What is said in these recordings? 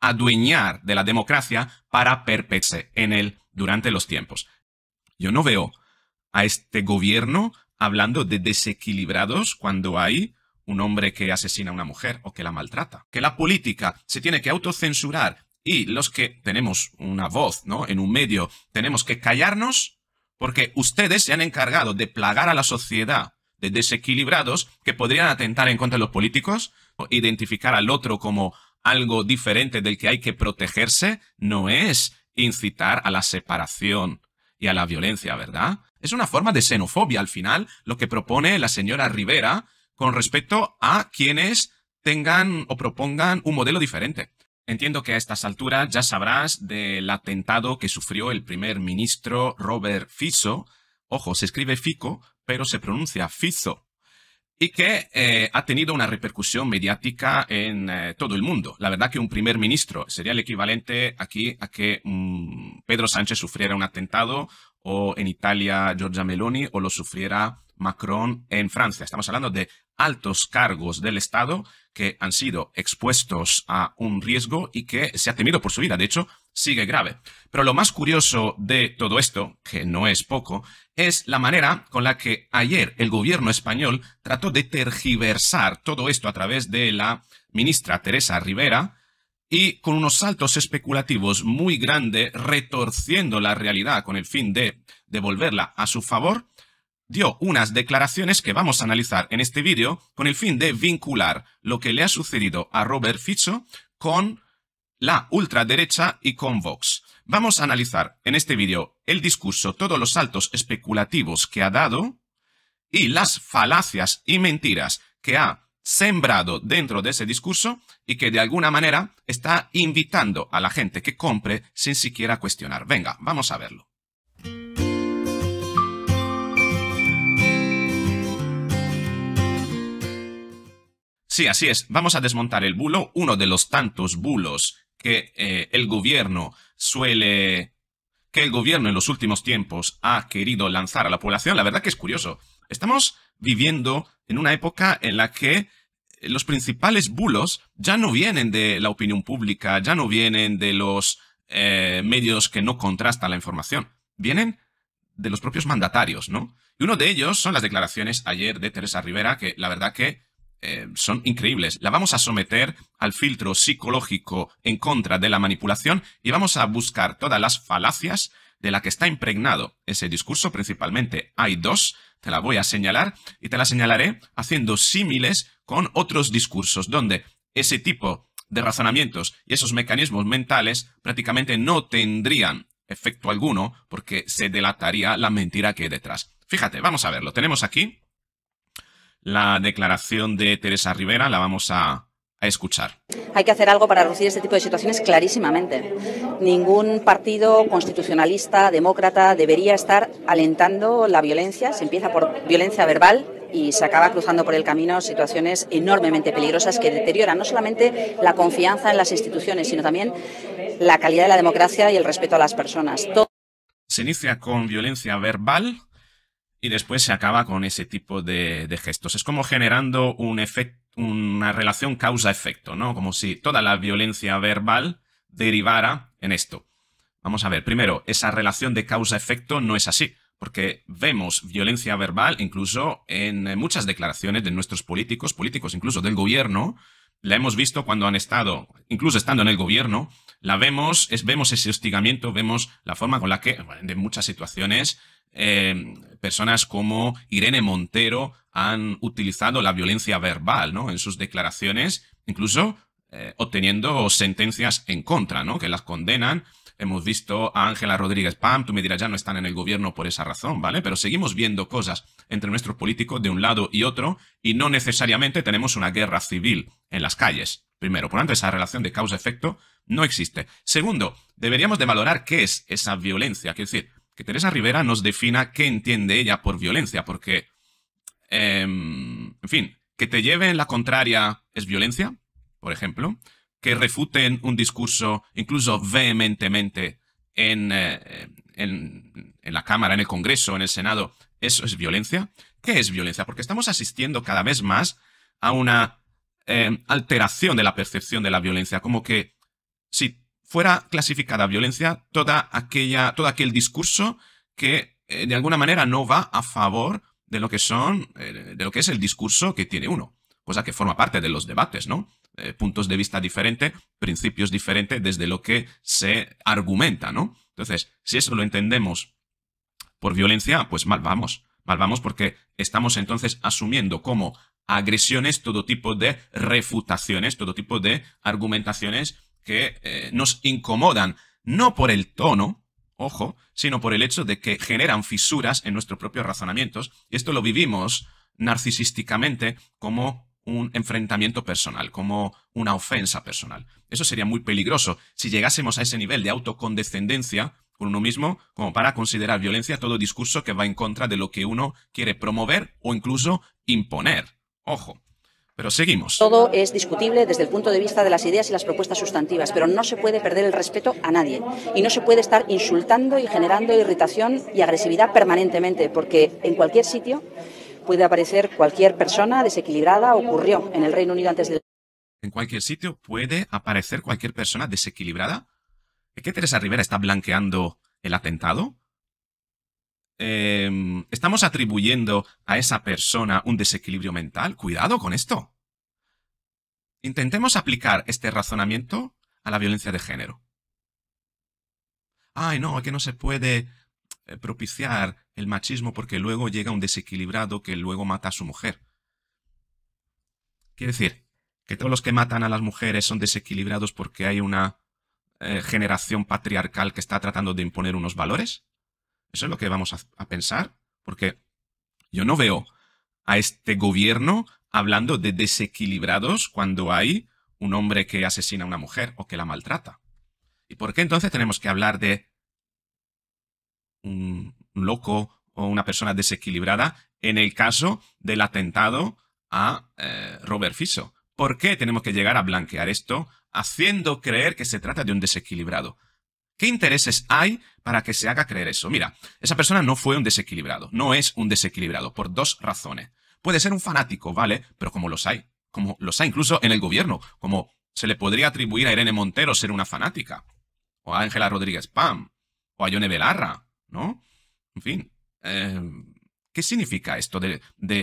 adueñar de la democracia para perpetuarse en él durante los tiempos. Yo no veo a este gobierno hablando de desequilibrados cuando hay un hombre que asesina a una mujer o que la maltrata. Que la política se tiene que autocensurar y los que tenemos una voz, ¿no? En un medio, tenemos que callarnos porque ustedes se han encargado de plagar a la sociedad de desequilibrados que podrían atentar en contra de los políticos, o identificar al otro como algo diferente del que hay que protegerse no es incitar a la separación y a la violencia, ¿verdad? Es una forma de xenofobia al final lo que propone la señora Rivera con respecto a quienes tengan o propongan un modelo diferente. Entiendo que a estas alturas ya sabrás del atentado que sufrió el primer ministro Robert Fiso. Ojo, se escribe Fico, pero se pronuncia Fizo y que eh, ha tenido una repercusión mediática en eh, todo el mundo. La verdad que un primer ministro sería el equivalente aquí a que un Pedro Sánchez sufriera un atentado o en Italia Giorgia Meloni o lo sufriera Macron en Francia. Estamos hablando de altos cargos del Estado que han sido expuestos a un riesgo y que se ha temido por su vida. De hecho, sigue grave. Pero lo más curioso de todo esto, que no es poco, es la manera con la que ayer el gobierno español trató de tergiversar todo esto a través de la ministra Teresa Rivera, y con unos saltos especulativos muy grandes, retorciendo la realidad con el fin de devolverla a su favor, dio unas declaraciones que vamos a analizar en este vídeo con el fin de vincular lo que le ha sucedido a Robert Fico con la ultraderecha y con Vox. Vamos a analizar en este vídeo el discurso, todos los saltos especulativos que ha dado y las falacias y mentiras que ha sembrado dentro de ese discurso y que de alguna manera está invitando a la gente que compre sin siquiera cuestionar. Venga, vamos a verlo. Sí, así es. Vamos a desmontar el bulo, uno de los tantos bulos que eh, el gobierno suele que el gobierno en los últimos tiempos ha querido lanzar a la población, la verdad que es curioso. Estamos viviendo en una época en la que los principales bulos ya no vienen de la opinión pública, ya no vienen de los eh, medios que no contrastan la información, vienen de los propios mandatarios, ¿no? Y uno de ellos son las declaraciones ayer de Teresa Rivera, que la verdad que eh, son increíbles. La vamos a someter al filtro psicológico en contra de la manipulación y vamos a buscar todas las falacias de la que está impregnado ese discurso, principalmente hay dos, te la voy a señalar y te la señalaré haciendo símiles con otros discursos donde ese tipo de razonamientos y esos mecanismos mentales prácticamente no tendrían efecto alguno porque se delataría la mentira que hay detrás. Fíjate, vamos a verlo. Tenemos aquí la declaración de Teresa Rivera, la vamos a hay que hacer algo para reducir este tipo de situaciones clarísimamente. Ningún partido constitucionalista, demócrata, debería estar alentando la violencia. Se empieza por violencia verbal, y se acaba cruzando por el camino situaciones enormemente peligrosas que deterioran no solamente la confianza en las instituciones, sino también la calidad de la democracia y el respeto a las personas. Se inicia con violencia verbal, y después se acaba con ese tipo de, gestos. Es como generando un efecto una relación causa-efecto, ¿no? Como si toda la violencia verbal derivara en esto. Vamos a ver, primero, esa relación de causa-efecto no es así, porque vemos violencia verbal incluso en muchas declaraciones de nuestros políticos, políticos incluso del gobierno, la hemos visto cuando han estado, incluso estando en el gobierno, la vemos, vemos ese hostigamiento, vemos la forma con la que, en muchas situaciones, eh, personas como Irene Montero han utilizado la violencia verbal ¿no? en sus declaraciones, incluso eh, obteniendo sentencias en contra, ¿no? que las condenan. Hemos visto a Ángela Rodríguez Pam, tú me dirás, ya no están en el gobierno por esa razón, ¿vale? Pero seguimos viendo cosas entre nuestros políticos de un lado y otro y no necesariamente tenemos una guerra civil en las calles. Primero, por lo tanto, esa relación de causa-efecto no existe. Segundo, deberíamos de valorar qué es esa violencia. es decir, que Teresa Rivera nos defina qué entiende ella por violencia, porque, em, en fin, que te lleven la contraria es violencia, por ejemplo, que refuten un discurso incluso vehementemente eh, en, la Cámara, en el Congreso, en el Senado, eso es violencia. ¿Qué es violencia? Porque estamos asistiendo cada vez más a una em, alteración de la percepción de la violencia, como que si fuera clasificada violencia toda aquella, todo aquel discurso que eh, de alguna manera no va a favor de lo que son, eh, de lo que es el discurso que tiene uno, cosa que forma parte de los debates, ¿no? Eh, puntos de vista diferentes, principios diferentes desde lo que se argumenta, ¿no? Entonces, si eso lo entendemos por violencia, pues mal vamos, mal vamos porque estamos entonces asumiendo como agresiones todo tipo de refutaciones, todo tipo de argumentaciones que eh, nos incomodan, no por el tono, ojo, sino por el hecho de que generan fisuras en nuestros propios razonamientos, y esto lo vivimos narcisísticamente como un enfrentamiento personal, como una ofensa personal. Eso sería muy peligroso si llegásemos a ese nivel de autocondescendencia con uno mismo como para considerar violencia todo discurso que va en contra de lo que uno quiere promover o incluso imponer. Ojo, pero seguimos. Todo es discutible desde el punto de vista de las ideas y las propuestas sustantivas, pero no se puede perder el respeto a nadie. Y no se puede estar insultando y generando irritación y agresividad permanentemente, porque en cualquier sitio puede aparecer cualquier persona desequilibrada. Ocurrió en el Reino Unido antes del. En cualquier sitio puede aparecer cualquier persona desequilibrada. ¿Es que Teresa Rivera está blanqueando el atentado? Em, estamos atribuyendo a esa persona un desequilibrio mental. Cuidado con esto. Intentemos aplicar este razonamiento a la violencia de género. Ay, no, que no se puede eh, propiciar el machismo porque luego llega un desequilibrado que luego mata a su mujer. Quiere decir, que todos los que matan a las mujeres son desequilibrados porque hay una eh, generación patriarcal que está tratando de imponer unos valores? Eso es lo que vamos a, pensar, porque yo no veo a este gobierno hablando de desequilibrados cuando hay un hombre que asesina a una mujer o que la maltrata. ¿Y por qué entonces tenemos que hablar de un loco o una persona desequilibrada en el caso del atentado a eh, Robert Fiso? ¿Por qué tenemos que llegar a blanquear esto haciendo creer que se trata de un desequilibrado? ¿Qué intereses hay para que se haga creer eso? Mira, esa persona no fue un desequilibrado, no es un desequilibrado, por dos razones. Puede ser un fanático, ¿vale? Pero como los hay, como los hay incluso en el gobierno, como se le podría atribuir a Irene Montero ser una fanática, o a Ángela Rodríguez Pam, o a Yone Belarra, ¿no? En fin, eh, ¿qué significa esto de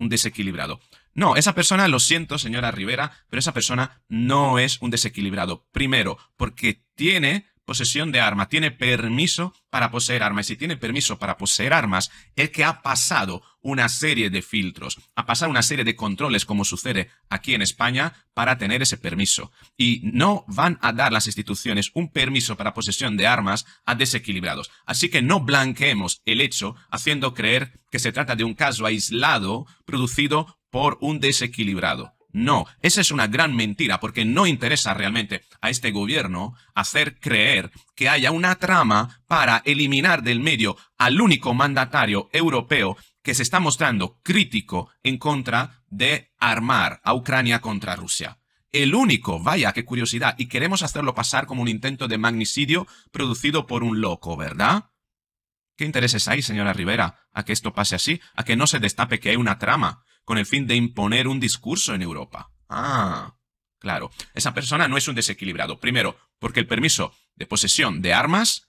un desequilibrado? No, esa persona, lo siento, señora Rivera, pero esa persona no es un desequilibrado. Primero, porque tiene posesión de armas, tiene permiso para poseer armas. Y si tiene permiso para poseer armas, es que ha pasado una serie de filtros, ha pasado una serie de controles, como sucede aquí en España, para tener ese permiso. Y no van a dar las instituciones un permiso para posesión de armas a desequilibrados. Así que no blanqueemos el hecho haciendo creer que se trata de un caso aislado producido por un desequilibrado. No, esa es una gran mentira porque no interesa realmente a este gobierno hacer creer que haya una trama para eliminar del medio al único mandatario europeo que se está mostrando crítico en contra de armar a Ucrania contra Rusia. El único, vaya, qué curiosidad, y queremos hacerlo pasar como un intento de magnicidio producido por un loco, ¿verdad? ¿Qué intereses hay, señora Rivera, a que esto pase así? ¿A que no se destape que hay una trama? con el fin de imponer un discurso en Europa. Ah, claro. Esa persona no es un desequilibrado. Primero, porque el permiso de posesión de armas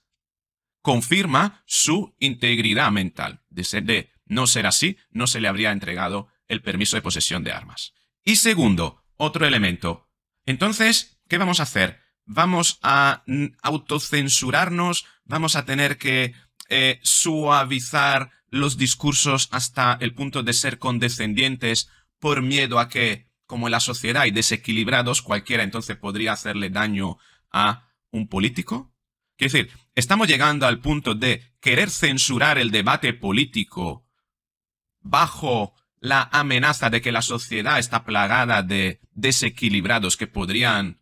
confirma su integridad mental. De, ser, de no ser así, no se le habría entregado el permiso de posesión de armas. Y segundo, otro elemento. Entonces, ¿qué vamos a hacer? ¿Vamos a autocensurarnos? ¿Vamos a tener que eh, suavizar los discursos hasta el punto de ser condescendientes por miedo a que, como la sociedad hay desequilibrados, cualquiera entonces podría hacerle daño a un político? Quiero decir, estamos llegando al punto de querer censurar el debate político bajo la amenaza de que la sociedad está plagada de desequilibrados que podrían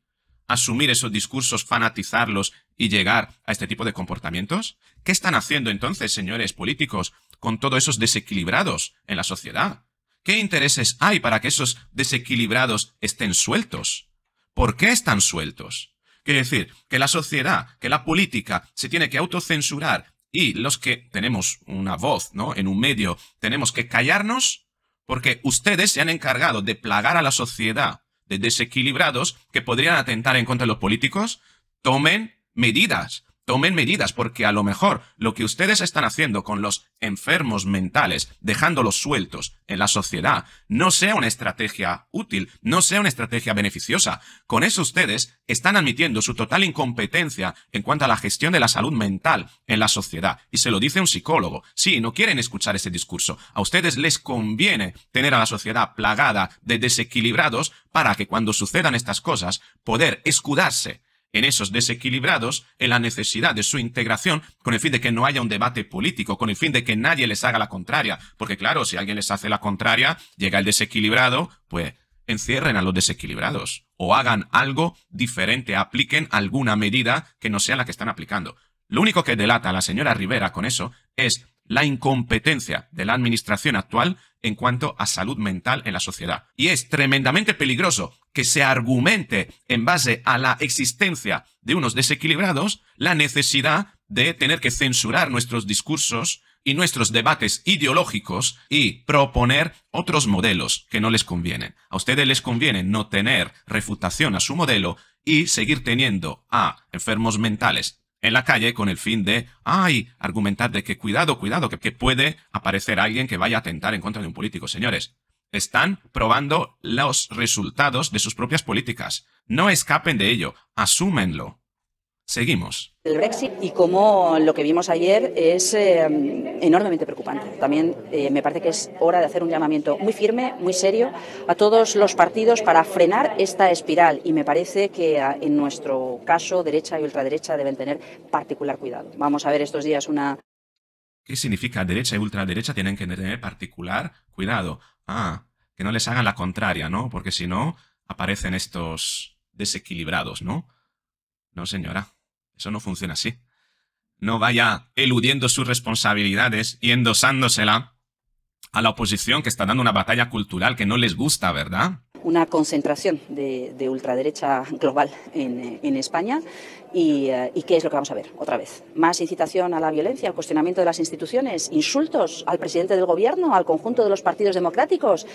asumir esos discursos, fanatizarlos y llegar a este tipo de comportamientos? ¿Qué están haciendo entonces, señores políticos? con todos esos desequilibrados en la sociedad? ¿Qué intereses hay para que esos desequilibrados estén sueltos? ¿Por qué están sueltos? Quiere decir, que la sociedad, que la política se tiene que autocensurar y los que tenemos una voz, ¿no? En un medio, tenemos que callarnos porque ustedes se han encargado de plagar a la sociedad de desequilibrados que podrían atentar en contra de los políticos. Tomen medidas, tomen medidas, porque a lo mejor lo que ustedes están haciendo con los enfermos mentales, dejándolos sueltos en la sociedad, no sea una estrategia útil, no sea una estrategia beneficiosa. Con eso ustedes están admitiendo su total incompetencia en cuanto a la gestión de la salud mental en la sociedad. Y se lo dice un psicólogo. Sí, no quieren escuchar ese discurso. A ustedes les conviene tener a la sociedad plagada de desequilibrados para que cuando sucedan estas cosas, poder escudarse en esos desequilibrados, en la necesidad de su integración, con el fin de que no haya un debate político, con el fin de que nadie les haga la contraria. Porque claro, si alguien les hace la contraria, llega el desequilibrado, pues encierren a los desequilibrados o hagan algo diferente, apliquen alguna medida que no sea la que están aplicando. Lo único que delata a la señora Rivera con eso es la incompetencia de la administración actual en cuanto a salud mental en la sociedad. Y es tremendamente peligroso que se argumente en base a la existencia de unos desequilibrados la necesidad de tener que censurar nuestros discursos y nuestros debates ideológicos y proponer otros modelos que no les convienen. A ustedes les conviene no tener refutación a su modelo y seguir teniendo a enfermos mentales en la calle con el fin de, ay, argumentar de que cuidado, cuidado, que, puede aparecer alguien que vaya a atentar en contra de un político. Señores, están probando los resultados de sus propias políticas. No escapen de ello, asúmenlo. Seguimos. El Brexit y como lo que vimos ayer es eh, enormemente preocupante. También eh, me parece que es hora de hacer un llamamiento muy firme, muy serio, a todos los partidos para frenar esta espiral. Y me parece que ah, en nuestro caso, derecha y ultraderecha deben tener particular cuidado. Vamos a ver estos días una. ¿Qué significa derecha y ultraderecha tienen que tener particular cuidado? Ah, que no les hagan la contraria, ¿no? Porque si no, aparecen estos desequilibrados, ¿no? No, señora. Eso no funciona así. No vaya eludiendo sus responsabilidades y endosándosela a la oposición que está dando una batalla cultural que no les gusta, ¿verdad? Una concentración de, ultraderecha global en, España y, eh, y, qué es lo que vamos a ver otra vez. Más incitación a la violencia, al cuestionamiento de las instituciones, insultos al presidente del gobierno, al conjunto de los partidos democráticos.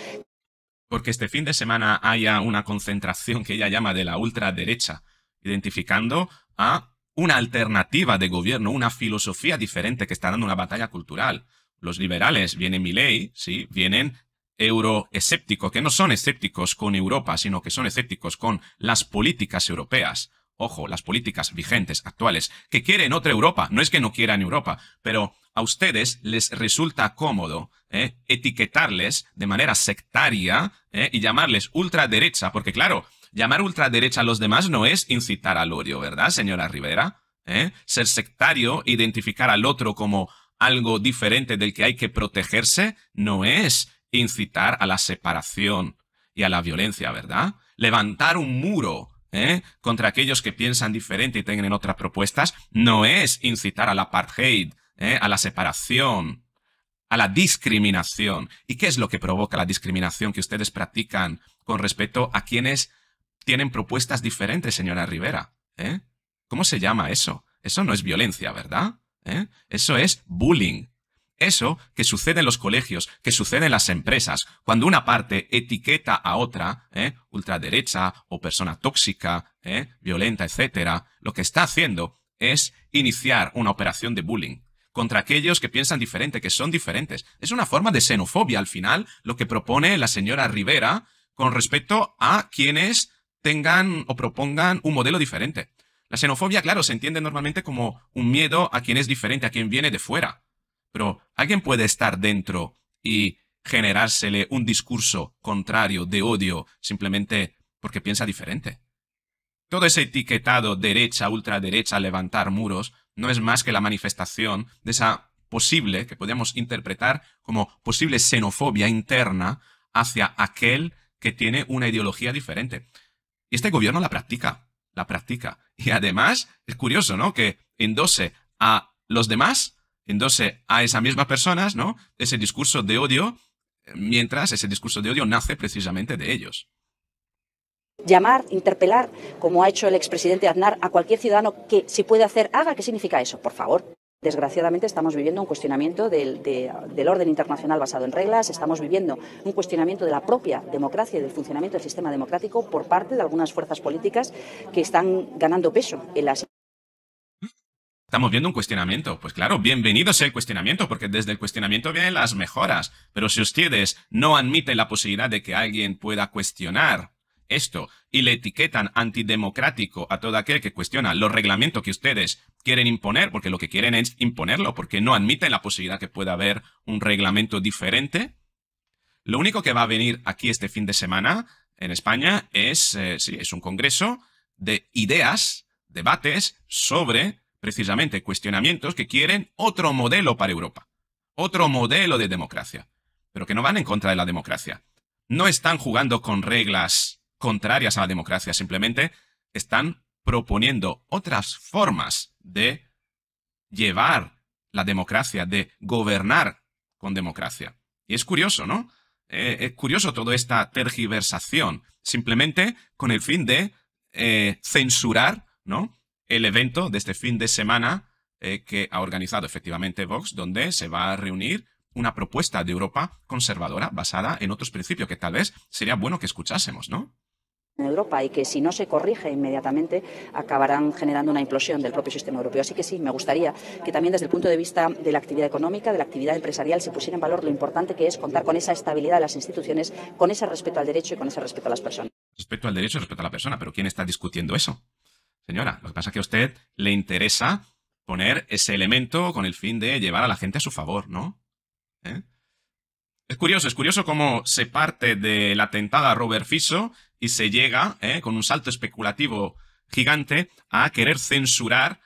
Porque este fin de semana haya una concentración que ella llama de la ultraderecha, identificando a una alternativa de gobierno, una filosofía diferente que está dando una batalla cultural. Los liberales, viene ley ¿sí? vienen euroescépticos, que no son escépticos con Europa, sino que son escépticos con las políticas europeas. Ojo, las políticas vigentes, actuales, que quieren otra Europa. No es que no quieran Europa, pero a ustedes les resulta cómodo ¿eh? etiquetarles de manera sectaria ¿eh? y llamarles ultraderecha, porque claro, Llamar ultraderecha a los demás no es incitar al odio, ¿verdad, señora Rivera? ¿Eh? Ser sectario, identificar al otro como algo diferente del que hay que protegerse, no es incitar a la separación y a la violencia, ¿verdad? Levantar un muro ¿eh? contra aquellos que piensan diferente y tengan otras propuestas, no es incitar al apartheid, ¿eh? a la separación, a la discriminación. ¿Y qué es lo que provoca la discriminación que ustedes practican con respecto a quienes tienen propuestas diferentes, señora Rivera. ¿eh? ¿Cómo se llama eso? Eso no es violencia, ¿verdad? ¿Eh? Eso es bullying. Eso que sucede en los colegios, que sucede en las empresas, cuando una parte etiqueta a otra, ¿eh? ultraderecha o persona tóxica, violenta, etc., lo que está haciendo es iniciar una operación de bullying contra aquellos que piensan diferente, que son diferentes. Es una forma de xenofobia al final lo que propone la señora Rivera con respecto a quienes tengan o propongan un modelo diferente. La xenofobia, claro, se entiende normalmente como un miedo a quien es diferente, a quien viene de fuera. Pero alguien puede estar dentro y generársele un discurso contrario de odio simplemente porque piensa diferente. Todo ese etiquetado derecha, ultraderecha, levantar muros, no es más que la manifestación de esa posible, que podíamos interpretar como posible xenofobia interna hacia aquel que tiene una ideología diferente. Y este gobierno la practica, la practica. Y además, es curioso, ¿no? Que endose a los demás, endose a esas mismas personas, ¿no? Ese discurso de odio, mientras ese discurso de odio nace precisamente de ellos llamar, interpelar, como ha hecho el expresidente Aznar, a cualquier ciudadano que si puede hacer, haga. ¿Qué significa eso? Por favor. Desgraciadamente estamos viviendo un cuestionamiento del, orden internacional basado en reglas, estamos viviendo un cuestionamiento de la propia democracia y del funcionamiento del sistema democrático por parte de algunas fuerzas políticas que están ganando peso en las Estamos viendo un cuestionamiento. Pues claro, bienvenido sea el cuestionamiento, porque desde el cuestionamiento vienen las mejoras. Pero si ustedes no admiten la posibilidad de que alguien pueda cuestionar esto y le etiquetan antidemocrático a todo aquel que cuestiona los reglamentos que ustedes quieren imponer, porque lo que quieren es imponerlo, porque no admiten la posibilidad que pueda haber un reglamento diferente. Lo único que va a venir aquí este fin de semana en España es, eh, es un congreso de ideas, debates sobre precisamente cuestionamientos que quieren otro modelo para Europa, otro modelo de democracia, pero que no van en contra de la democracia. No están jugando con reglas contrarias a la democracia, simplemente están proponiendo otras formas de llevar la democracia, de gobernar con democracia. Y es curioso, ¿no? Eh, es curioso toda esta tergiversación, simplemente con el fin de eh, censurar, ¿no? El evento de este fin de semana eh, que ha organizado efectivamente Vox, donde se va a reunir una propuesta de Europa conservadora basada en otros principios que tal vez sería bueno que escuchásemos, ¿no? en Europa y que si no se corrige inmediatamente acabarán generando una implosión del propio sistema europeo. Así que sí, me gustaría que también desde el punto de vista de la actividad económica, de la actividad empresarial, se pusiera en valor lo importante que es contar con esa estabilidad de las instituciones, con ese respeto al derecho y con ese respeto a las personas. Respeto al derecho y respeto a la persona, pero ¿quién está discutiendo eso? Señora, lo que pasa es que a usted le interesa poner ese elemento con el fin de llevar a la gente a su favor, ¿no? ¿Eh? Es curioso, es curioso cómo se parte de la tentada Robert Fiso y se llega, eh, con un salto especulativo gigante, a querer censurar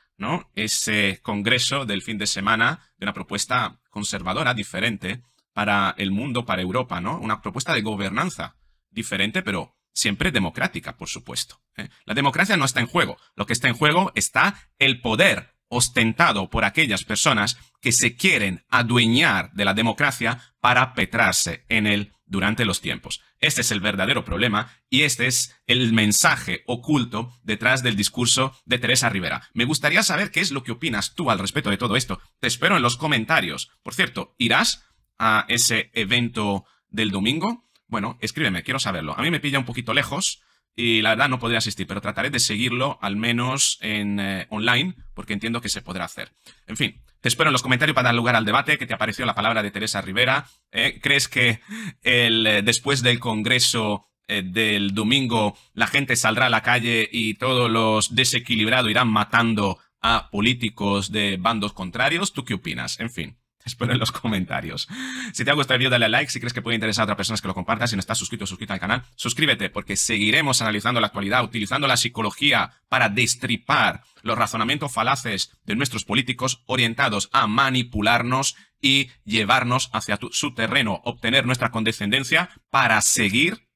ese congreso del fin de semana de una propuesta conservadora, diferente para el mundo, para Europa, ¿no? Una propuesta de gobernanza diferente, pero siempre democrática, por supuesto. ¿eh? La democracia no está en juego. Lo que está en juego está el poder ostentado por aquellas personas que se quieren adueñar de la democracia para petrarse en él durante los tiempos. Este es el verdadero problema y este es el mensaje oculto detrás del discurso de Teresa Rivera. Me gustaría saber qué es lo que opinas tú al respecto de todo esto. Te espero en los comentarios. Por cierto, ¿irás a ese evento del domingo? Bueno, escríbeme, quiero saberlo. A mí me pilla un poquito lejos, y la verdad no podría asistir, pero trataré de seguirlo al menos en eh, online, porque entiendo que se podrá hacer. En fin, te espero en los comentarios para dar lugar al debate, que te apareció la palabra de Teresa Rivera. ¿eh? ¿Crees que eh, después del Congreso del domingo la gente saldrá a la calle y todos los desequilibrados irán matando a políticos de bandos contrarios? ¿Tú qué opinas? En fin. Espero en los comentarios. Si te ha gustado el video, dale a like. Si crees que puede interesar a otras personas que lo compartas. Si no estás suscrito, suscríbete al canal. Suscríbete porque seguiremos analizando la actualidad, utilizando la psicología para destripar los razonamientos falaces de nuestros políticos orientados a manipularnos y llevarnos hacia su terreno, obtener nuestra condescendencia para seguir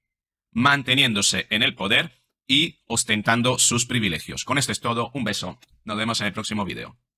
manteniéndose en el poder y ostentando sus privilegios. Con esto es todo. Un beso. Nos vemos en el próximo video.